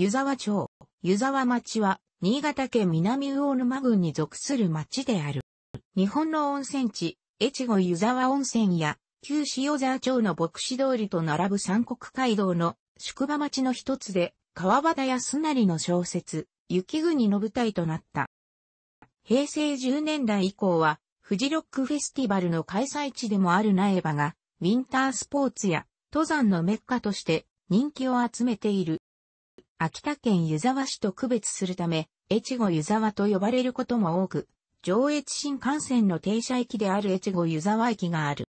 湯沢町、湯沢町は、新潟県南魚沼郡に属する町である。日本の温泉地、越後湯沢温泉や、旧塩沢町の牧師通りと並ぶ三国街道の宿場町の一つで、川端康成の小説、雪国の舞台となった。平成10年代以降は、フジロックフェスティバルの開催地でもある苗場が、ウィンタースポーツや登山のメッカとして人気を集めている。秋田県湯沢市と区別するため、越後湯沢と呼ばれることも多く、上越新幹線の停車駅である越後湯沢駅がある。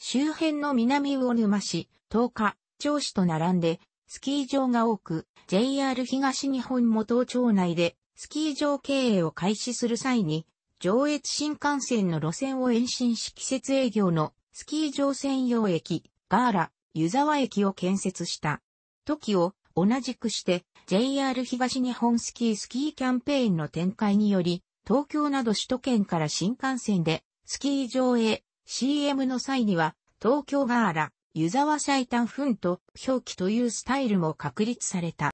周辺の南魚沼市、東日、銚市と並んで、スキー場が多く、JR 東日本元町内で、スキー場経営を開始する際に、上越新幹線の路線を延伸し季節営業のスキー場専用駅、ガーラ、湯沢駅を建設した。時を同じくして JR 東日本スキースキーキャンペーンの展開により、東京など首都圏から新幹線でスキー場へ CM の際には東京ガーラ、湯沢最短ンと表記というスタイルも確立された。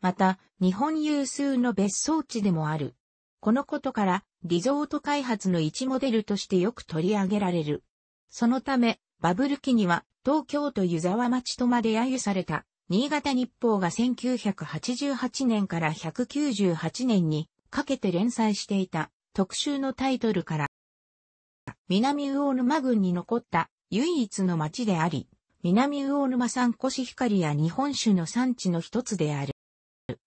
また、日本有数の別荘地でもある。このことから、リゾート開発の一モデルとしてよく取り上げられる。そのため、バブル期には東京都湯沢町とまで揶揄された新潟日報が1988年から198年にかけて連載していた特集のタイトルから、南魚沼郡に残った唯一の町であり、南魚沼産コシヒカリや日本酒の産地の一つである。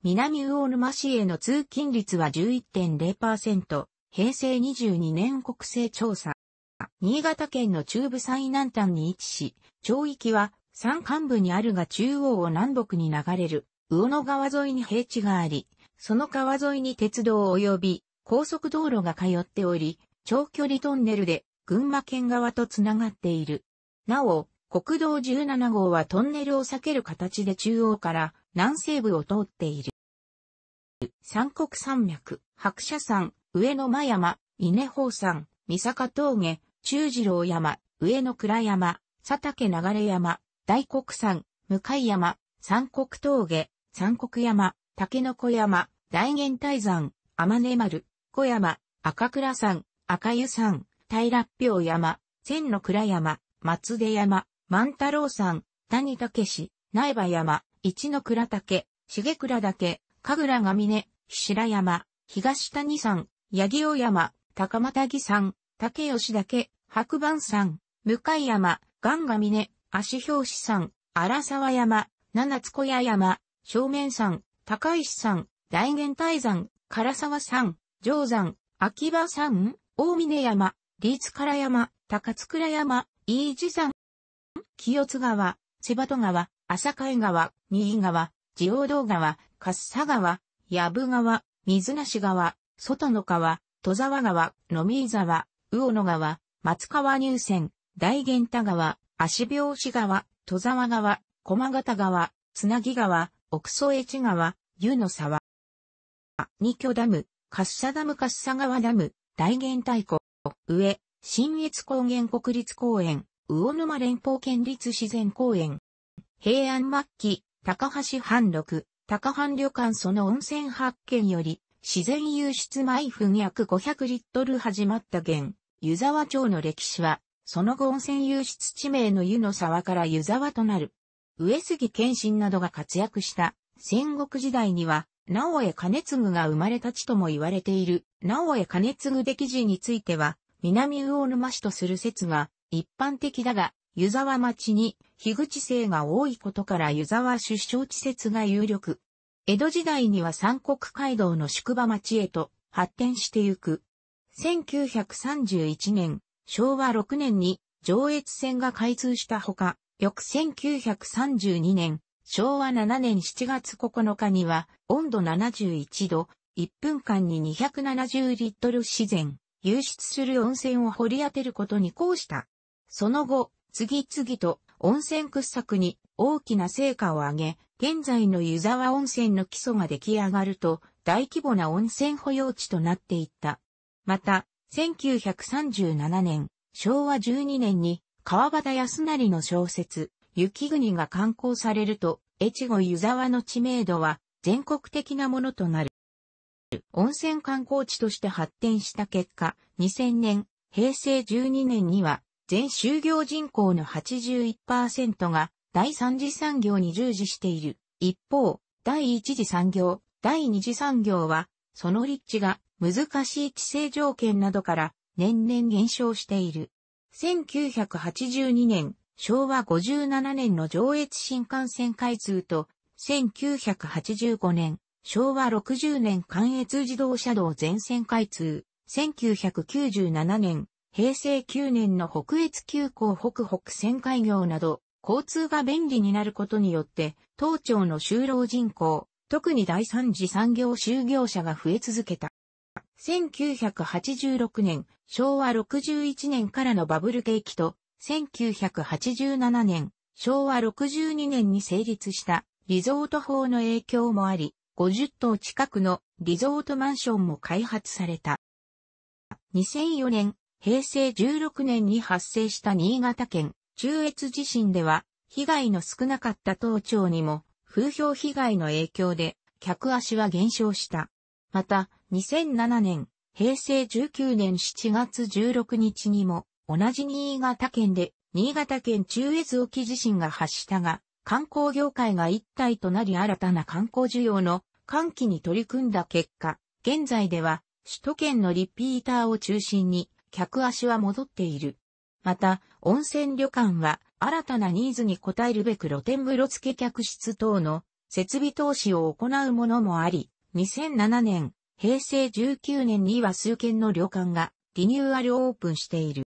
南魚沼市への通勤率は11.0%、平成22年国勢調査。新潟県の中部最南端に位置し、町域は山間部にあるが中央を南北に流れる、魚の川沿いに平地があり、その川沿いに鉄道及び高速道路が通っており、長距離トンネルで群馬県側とつながっている。なお、国道17号はトンネルを避ける形で中央から南西部を通っている。三国山脈、白車山、上野間山、稲穂山、三坂峠、中次郎山、上野倉山、佐竹流山、大黒山、向山、三国峠、三国山、竹の子山、大元大山、天根丸、小山、赤倉山、赤湯山、平っぴ山、千の倉山、松出山、万太郎山、谷武市、苗場山、一の倉岳、重倉岳、神楽ヶ峰、白山、東谷山、八木尾山、高又木山、竹吉岳、白番山、向山、岩ン峰、足表紙山、荒沢山、七津小屋山、正面山、高石山、大元大山、唐沢山、上山、秋葉山、大峰山、立唐山、高津倉山、飯地山、清津川、瀬戸川、浅海川、新川、地王道川、笠川、矢部川、水無川、外の川、戸沢川、野見沢、魚野川、松川入線、大源田川、足拍子川、戸沢川、駒形川、つなぎ川、奥曽越川、湯の沢。二居ダム、滑車ダム滑車川ダム、大元太湖、上、新越高原国立公園、魚沼連邦県立自然公園。平安末期、高橋藩六、高藩旅館その温泉発見より、自然湧出毎分約500リットル始まった現、湯沢町の歴史は、その後温泉湧出地名の湯の沢から湯沢となる。上杉謙信などが活躍した戦国時代には、直江兼継が生まれた地とも言われている、直江兼継来地については、南魚沼市とする説が一般的だが、湯沢町に樋口姓が多いことから湯沢出生地説が有力。江戸時代には三国街道の宿場町へと発展してゆく。1931年、昭和6年に上越線が開通したほか、翌1932年、昭和7年7月9日には、温度71度、1分間に270リットル自然、流出する温泉を掘り当てることにこうした。その後、次々と温泉掘削に大きな成果を上げ、現在の湯沢温泉の基礎が出来上がると、大規模な温泉保養地となっていった。また、1937年、昭和12年に川端康成の小説、雪国が刊行されると、越後湯沢の知名度は全国的なものとなる。温泉観光地として発展した結果、2000年、平成12年には、全就業人口の81%が第三次産業に従事している。一方、第一次産業、第二次産業は、その立地が難しい地政条件などから年々減少している。1982年、昭和57年の上越新幹線開通と、1985年、昭和60年関越自動車道全線開通、1997年、平成9年の北越急行北北線開業など、交通が便利になることによって、当庁の就労人口、特に第三次産業就業者が増え続けた。1986年、昭和61年からのバブル景気と、1987年、昭和62年に成立したリゾート法の影響もあり、50棟近くのリゾートマンションも開発された。2004年、平成16年に発生した新潟県中越地震では、被害の少なかった東町にも、風評被害の影響で、客足は減少した。また、2007年、平成19年7月16日にも、同じ新潟県で、新潟県中越沖地震が発したが、観光業界が一体となり新たな観光需要の喚起に取り組んだ結果、現在では、首都圏のリピーターを中心に、客足は戻っている。また、温泉旅館は、新たなニーズに応えるべく露天風呂付け客室等の設備投資を行うものもあり、2007年、平成19年には数件の旅館がリニューアルオープンしている。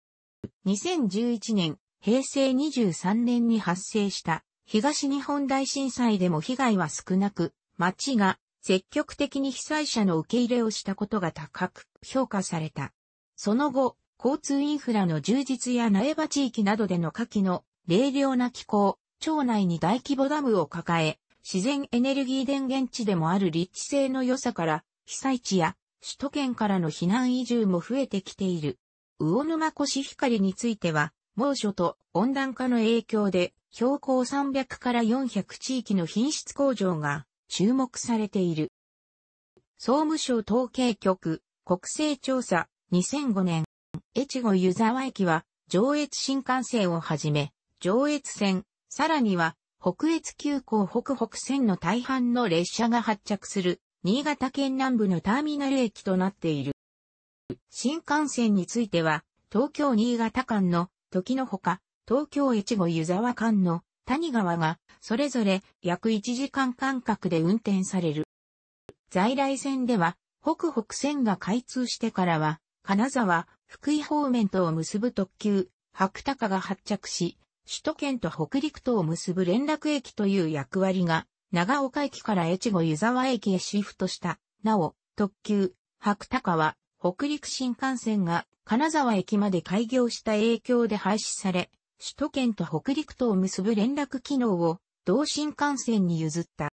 2011年、平成23年に発生した東日本大震災でも被害は少なく、町が積極的に被災者の受け入れをしたことが高く評価された。その後、交通インフラの充実や苗場地域などでの火器の冷涼な気候、町内に大規模ダムを抱え、自然エネルギー電源地でもある立地性の良さから、被災地や首都圏からの避難移住も増えてきている。魚沼コシヒカリについては、猛暑と温暖化の影響で、標高300から400地域の品質向上が注目されている。総務省統計局国勢調査2005年、越後湯沢駅は上越新幹線をはじめ、上越線、さらには北越急行北北線の大半の列車が発着する、新潟県南部のターミナル駅となっている。新幹線については、東京新潟間の時のほか、東京越後湯沢間の谷川が、それぞれ約1時間間隔で運転される。在来線では、北北線が開通してからは、金沢、福井方面とを結ぶ特急、白鷹が発着し、首都圏と北陸とを結ぶ連絡駅という役割が、長岡駅から越後湯沢駅へシフトした。なお、特急、白鷹は、北陸新幹線が金沢駅まで開業した影響で廃止され、首都圏と北陸とを結ぶ連絡機能を同新幹線に譲った。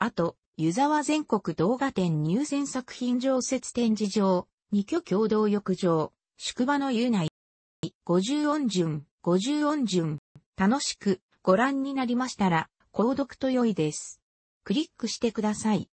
あと、湯沢全国動画展入選作品常設展示場、二居共同浴場、宿場の湯内、五十音順。50音順、楽しくご覧になりましたら、購読と良いです。クリックしてください。